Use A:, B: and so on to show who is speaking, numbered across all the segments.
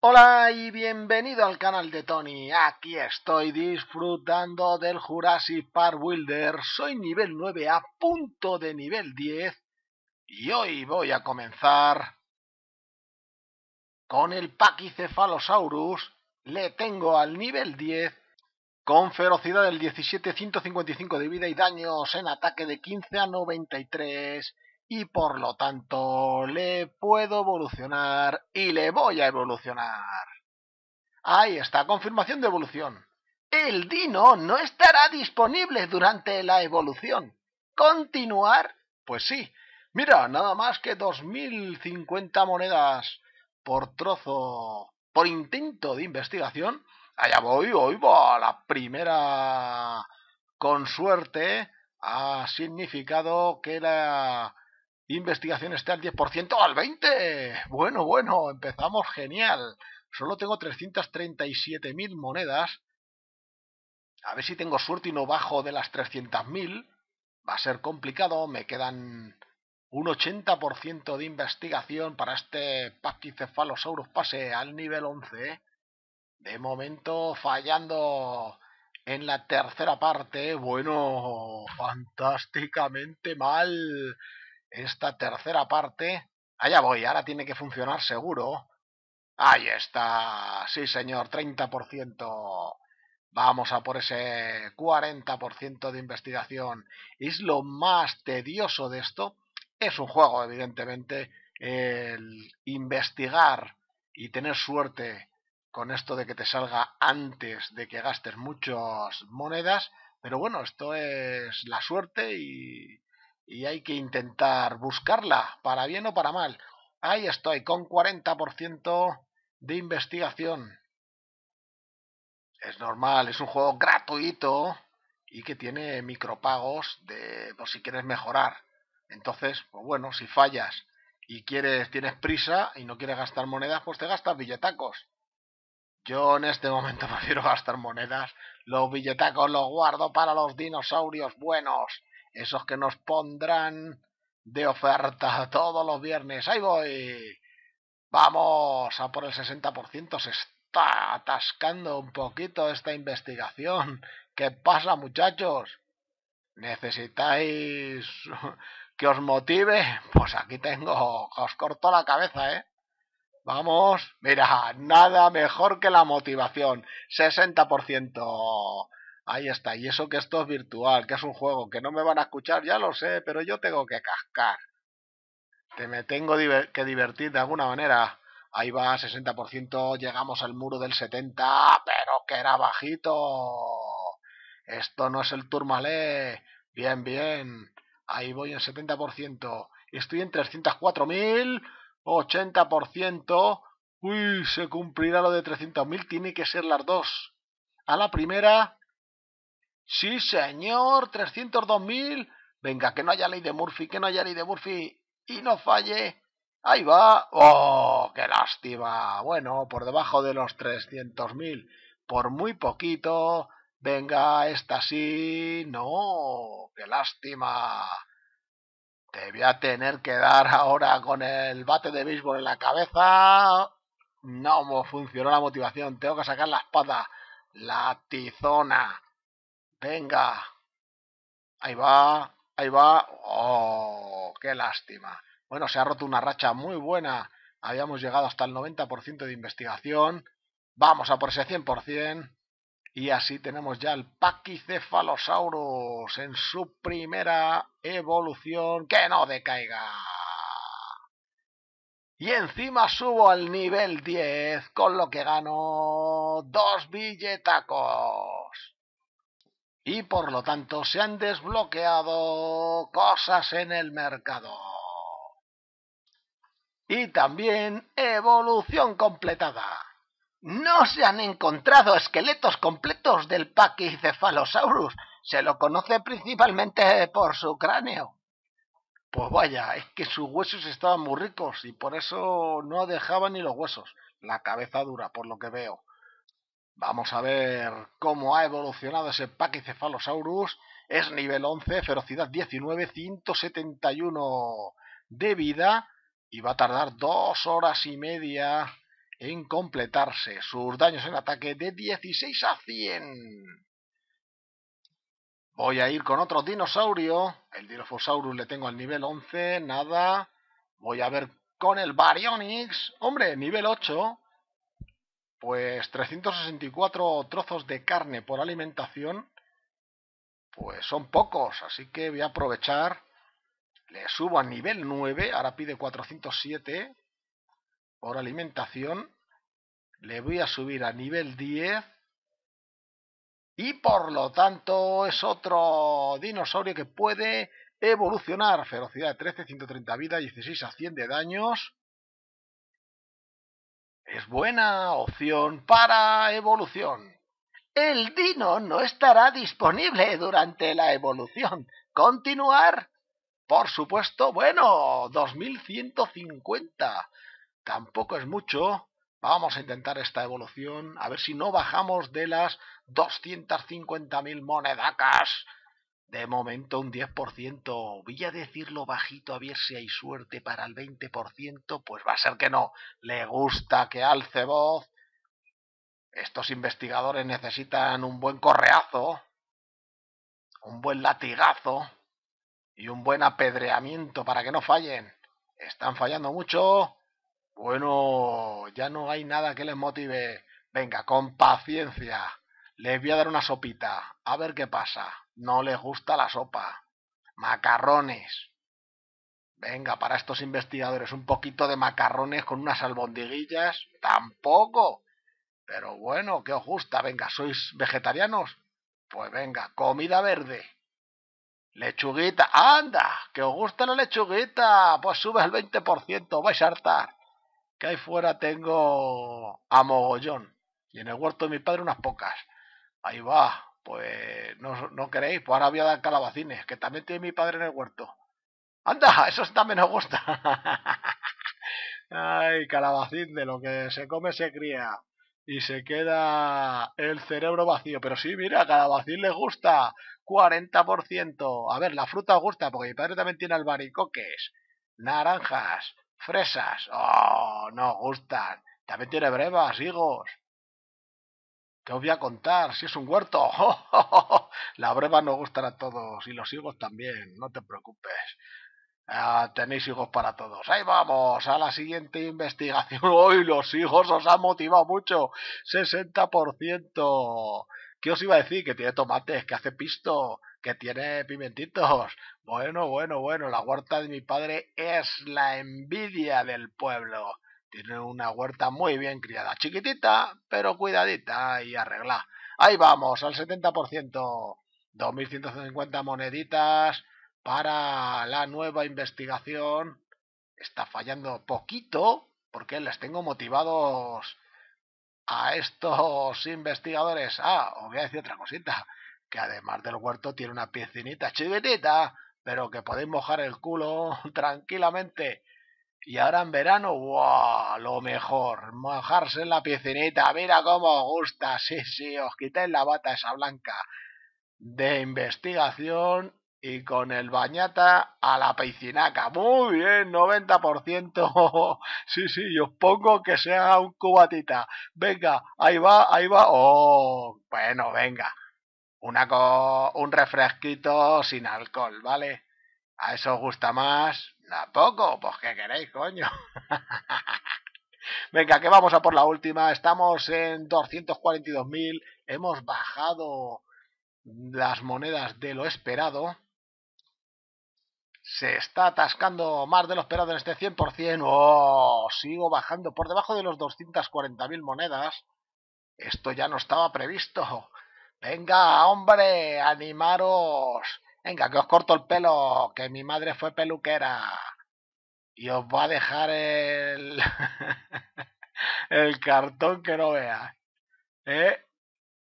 A: Hola y bienvenido al canal de Tony, aquí estoy disfrutando del Jurassic Park Wilder, soy nivel 9 a punto de nivel 10 y hoy voy a comenzar con el Pachycephalosaurus le tengo al nivel 10 con ferocidad del 17, 155 de vida y daños en ataque de 15 a 93 y por lo tanto le puedo evolucionar y le voy a evolucionar. Ahí está, confirmación de evolución. El Dino no estará disponible durante la evolución. ¿Continuar? Pues sí. Mira, nada más que 2050 monedas por trozo por intento de investigación, allá voy, hoy a la primera, con suerte, ha significado que la investigación esté al 10% al 20%. Bueno, bueno, empezamos genial. Solo tengo 337.000 monedas. A ver si tengo suerte y no bajo de las 300.000. Va a ser complicado, me quedan un 80% de investigación para este Pachycephalosaurus pase al nivel 11. ¿eh? De momento fallando en la tercera parte. Bueno, fantásticamente mal esta tercera parte. Allá voy, ahora tiene que funcionar seguro. Ahí está, sí señor, 30%. Vamos a por ese 40% de investigación. Es lo más tedioso de esto, es un juego, evidentemente, el investigar y tener suerte con esto de que te salga antes de que gastes muchas monedas, pero bueno, esto es la suerte y, hay que intentar buscarla, para bien o para mal. Ahí estoy, con 40% de investigación. Es normal, es un juego gratuito y que tiene micropagos de por si quieres mejorar. Entonces, pues bueno, si fallas y quieres, tienes prisa y no quieres gastar monedas, pues te gastas billetacos. Yo en este momento prefiero gastar monedas. Los billetacos los guardo para los dinosaurios buenos. Esos que nos pondrán de oferta todos los viernes. Ahí voy. Vamos a por el 60%. Se está atascando un poquito esta investigación. ¿Qué pasa, muchachos? Necesitáis que os motive, pues aquí tengo, os corto la cabeza, ¿eh? Vamos, mira, nada mejor que la motivación, 60%. Ahí está, y eso que esto es virtual, que es un juego, que no me van a escuchar, ya lo sé, pero yo tengo que cascar. Que me tengo que divertir de alguna manera. Ahí va, 60%, llegamos al muro del 70, pero que era bajito. Esto no es el turmalé. Bien, bien. Ahí voy en 70%. Estoy en 304.000. 80%. Uy, se cumplirá lo de 300.000. Tiene que ser las dos. A la primera. Sí, señor. 302.000. Venga, que no haya ley de Murphy, que no haya ley de Murphy. Y no falle. Ahí va. ¡Oh, qué lástima! Bueno, por debajo de los 300.000. Por muy poquito. Venga, esta sí. No, qué lástima. Te voy a tener que dar ahora con el bate de béisbol en la cabeza. No funcionó la motivación. Tengo que sacar la espada. La tizona. Venga. Ahí va. Ahí va. Oh, qué lástima. Bueno, se ha roto una racha muy buena. Habíamos llegado hasta el 90% de investigación. Vamos a por ese 100%. Y así tenemos ya el Pachycephalosaurus en su primera evolución. ¡Que no decaiga! Y encima subo al nivel 10, con lo que gano dos billetacos. Y por lo tanto se han desbloqueado cosas en el mercado. Y también evolución completada. No se han encontrado esqueletos completos del Pachycephalosaurus. Se lo conoce principalmente por su cráneo. Pues vaya, es que sus huesos estaban muy ricos y por eso no dejaba ni los huesos. La cabeza dura, por lo que veo. Vamos a ver cómo ha evolucionado ese Pachycephalosaurus. Es nivel 11, ferocidad 19, 171 de vida y va a tardar dos horas y media en completarse sus daños en ataque de 16 a 100. Voy a ir con otro dinosaurio. El Dilophosaurus le tengo al nivel 11, nada. Voy a ver con el Baryonyx. Hombre, nivel 8. Pues 364 trozos de carne por alimentación. Pues son pocos, así que voy a aprovechar. Le subo a nivel 9, ahora pide 407 por alimentación, le voy a subir a nivel 10 y por lo tanto es otro dinosaurio que puede evolucionar. Ferocidad de 13, 130 vida, 16 a 100 de daños. Es buena opción para evolución. El dino no estará disponible durante la evolución. ¿Continuar? Por supuesto, bueno, 2150 tampoco es mucho. Vamos a intentar esta evolución, a ver si no bajamos de las 250.000 monedacas. De momento un 10%. Voy a decirlo bajito a ver si hay suerte para el 20%, pues va a ser que no. Le gusta que alce voz. Estos investigadores necesitan un buen correazo, un buen latigazo y un buen apedreamiento para que no fallen. Están fallando mucho. Bueno, ya no hay nada que les motive. Venga, con paciencia. Les voy a dar una sopita. A ver qué pasa. No les gusta la sopa. Macarrones. Venga, para estos investigadores, un poquito de macarrones con unas albondiguillas. Tampoco. Pero bueno, ¿qué os gusta? Venga, ¿sois vegetarianos? Pues venga, comida verde. Lechuguita, anda, que os gusta la lechuguita. Pues sube al 20%, vais a hartar que ahí fuera tengo a y en el huerto de mi padre unas pocas. Ahí va, pues no, queréis, pues ahora voy a dar calabacines, que también tiene mi padre en el huerto. ¡Anda! Eso también nos gusta. Ay, calabacín, de lo que se come se cría. Y se queda el cerebro vacío. Pero sí, mira, calabacín le gusta. 40%. A ver, la fruta gusta, porque mi padre también tiene albaricoques, naranjas, Fresas. Oh, no gustan. También tiene brevas, higos. os voy a contar, si es un huerto. Oh, oh, La breva no gustan a todos y los higos también, no te preocupes. Ah, tenéis higos para todos. Ahí vamos, a la siguiente investigación. Hoy los higos os han motivado mucho. 60%. ¿Qué os iba a decir? Que tiene tomates, que hace pisto, que tiene pimentitos. Bueno, bueno, bueno, la huerta de mi padre es la envidia del pueblo. Tiene una huerta muy bien criada, chiquitita, pero cuidadita y arreglada. Ahí vamos, al 70%. 2.150 moneditas para la nueva investigación. Está fallando poquito porque les tengo motivados a estos investigadores. Ah, os voy a decir otra cosita que además del huerto tiene una piscinita chiquitita, pero que podéis mojar el culo tranquilamente. Y ahora en verano, ¡guau! Lo mejor, mojarse en la piscinita, mira cómo os gusta, sí, sí, os quitéis la bata esa blanca de investigación y con el bañata a la piscinaca. Muy bien, 90%. sí, sí, yo os pongo que sea un cubatita. Venga, ahí va, ahí va. Oh, bueno, venga un refresquito sin alcohol, ¿vale? ¿A eso os gusta más? poco, Pues qué queréis, coño. Venga, que vamos a por la última. Estamos en 242.000. Hemos bajado las monedas de lo esperado. Se está atascando más de lo esperado en este 100%. ¡Oh! Sigo bajando por debajo de los 240.000 monedas. Esto ya no estaba previsto. Venga, hombre, animaros. Venga, que os corto el pelo, que mi madre fue peluquera. Y os va a dejar el... el cartón que no vea. ¿Eh?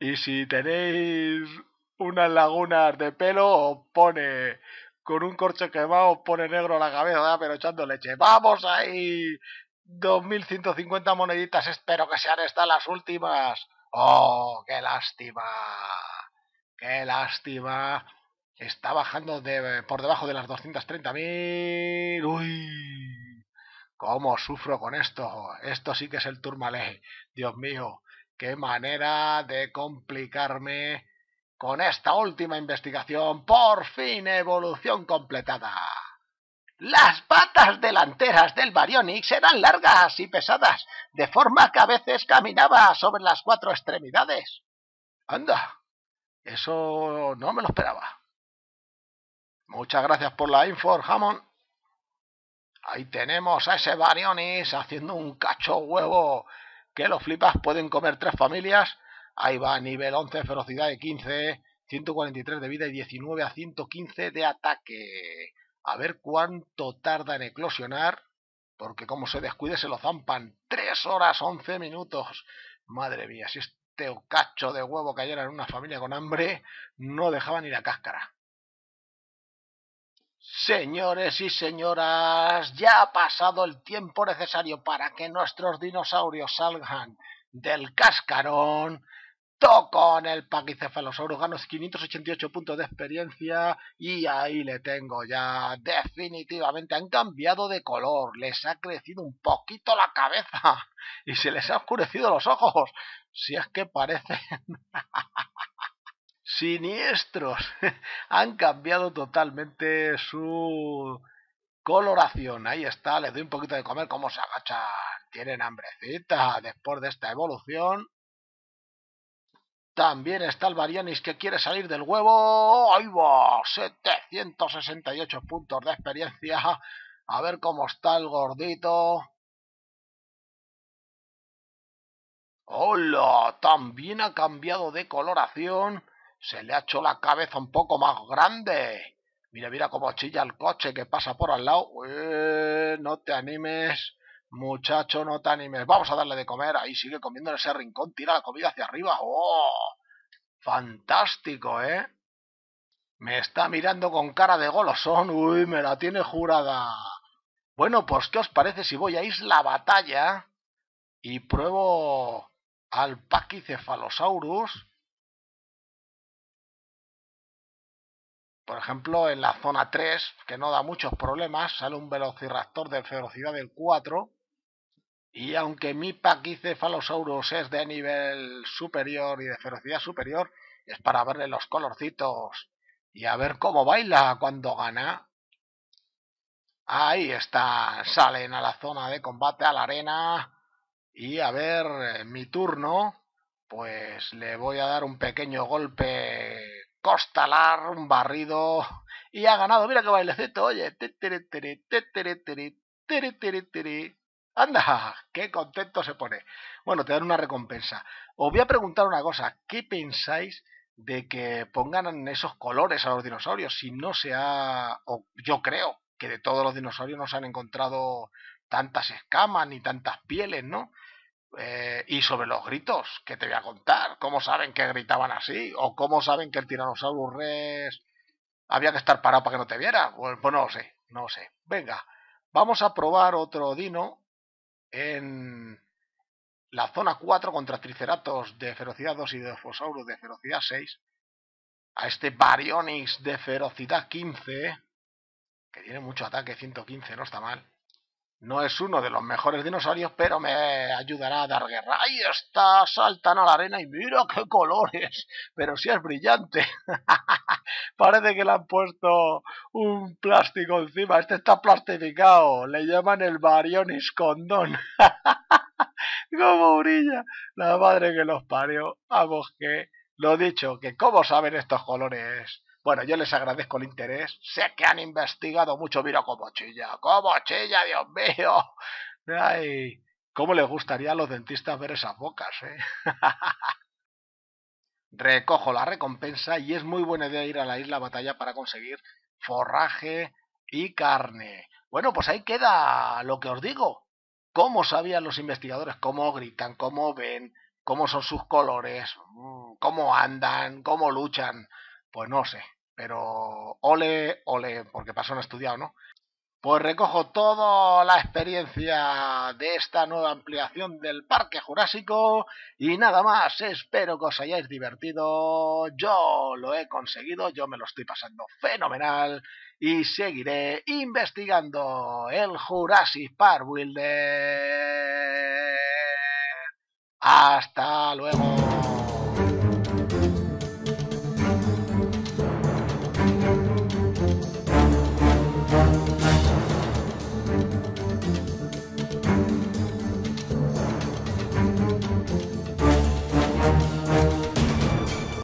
A: Y si tenéis unas lagunas de pelo, os pone con un corcho quemado, os pone negro la cabeza, pero echando leche. ¡Vamos ahí! 2.150 moneditas, espero que sean estas las últimas. ¡Oh, qué lástima! ¡Qué lástima! Está bajando por debajo de las 230.000. ¡Uy! ¿Cómo sufro con esto? Esto sí que es el turmalé. Dios mío, qué manera de complicarme con esta última investigación. Por fin, evolución completada. Las patas delanteras del Baryonyx eran largas y pesadas, de forma que a veces caminaba sobre las cuatro extremidades. Anda, eso no me lo esperaba. Muchas gracias por la info, Hammond. Ahí tenemos a ese Baryonyx haciendo un cacho huevo que los flipas pueden comer tres familias. Ahí va, nivel 11, ferocidad de 15, 143 de vida y 19 a 115 de ataque a ver cuánto tarda en eclosionar, porque como se descuide se lo zampan. Tres horas once minutos. Madre mía, si este cacho de huevo cayera en una familia con hambre, no dejaba ni la cáscara. Señores y señoras, ya ha pasado el tiempo necesario para que nuestros dinosaurios salgan del cascarón con el Pachycephalosaurus ganos 588 puntos de experiencia y ahí le tengo ya definitivamente han cambiado de color, les ha crecido un poquito la cabeza y se les ha oscurecido los ojos, si es que parecen siniestros, han cambiado totalmente su coloración, ahí está, les doy un poquito de comer, como se agachan, tienen hambrecita después de esta evolución también está el Varianis que quiere salir del huevo. ¡Ahí va! 768 puntos de experiencia. A ver cómo está el gordito. ¡Hola! También ha cambiado de coloración. Se le ha hecho la cabeza un poco más grande. Mira, mira cómo chilla el coche que pasa por al lado. Eh, no te animes. Muchacho, no te animes. Vamos a darle de comer. Ahí sigue comiendo en ese rincón. Tira la comida hacia arriba. ¡Oh! Fantástico, ¿eh? Me está mirando con cara de golosón. Uy, me la tiene jurada. Bueno, pues ¿qué os parece si voy a Isla Batalla y pruebo al Pachycephalosaurus? Por ejemplo, en la zona 3, que no da muchos problemas, sale un velociraptor de ferocidad del 4 y aunque mi paquicefalosaurus es de nivel superior y de ferocidad superior, es para verle los colorcitos y a ver cómo baila cuando gana. Ahí está, salen a la zona de combate, a la arena. Y a ver, mi turno, pues le voy a dar un pequeño golpe costalar, un barrido. Y ha ganado, mira qué bailecito, oye. ¡Anda! ¡Qué contento se pone! Bueno, te dan una recompensa. Os voy a preguntar una cosa. ¿Qué pensáis de que pongan esos colores a los dinosaurios? Si no se ha... O yo creo que de todos los dinosaurios no se han encontrado tantas escamas ni tantas pieles, ¿no? Eh, y sobre los gritos, ¿qué te voy a contar? ¿Cómo saben que gritaban así? ¿O cómo saben que el Tyrannosaurus Rex había que estar parado para que no te viera? Pues, pues no lo sé, no lo sé. Venga, vamos a probar otro dino en la zona 4 contra Triceratops de ferocidad 2 y Dilophosaurus de ferocidad 6, a este Baryonyx de ferocidad 15, que tiene mucho ataque, 115, no está mal, no es uno de los mejores dinosaurios, pero me ayudará a dar guerra. Ahí está, saltan a la arena y mira qué colores. Pero si sí es brillante. Parece que le han puesto un plástico encima. Este está plastificado. Le llaman el Barionis Condón. ¡Cómo brilla! La madre que los parió. Vamos que... Lo dicho, que cómo saben estos colores bueno, yo les agradezco el interés. Sé que han investigado mucho. Mira como chilla, como chilla, Dios mío. Ay, cómo les gustaría a los dentistas ver esas bocas, ¿eh? Recojo la recompensa y es muy buena idea ir a la isla batalla para conseguir forraje y carne. Bueno, pues ahí queda lo que os digo. ¿Cómo sabían los investigadores cómo gritan, cómo ven, cómo son sus colores, mm, cómo andan, cómo luchan? Pues no sé, pero ole, ole, porque pasó no estudiado, ¿no? Pues recojo toda la experiencia de esta nueva ampliación del Parque Jurásico y nada más, espero que os hayáis divertido, yo lo he conseguido, yo me lo estoy pasando fenomenal y seguiré investigando el Jurassic Park Wilder. Hasta luego.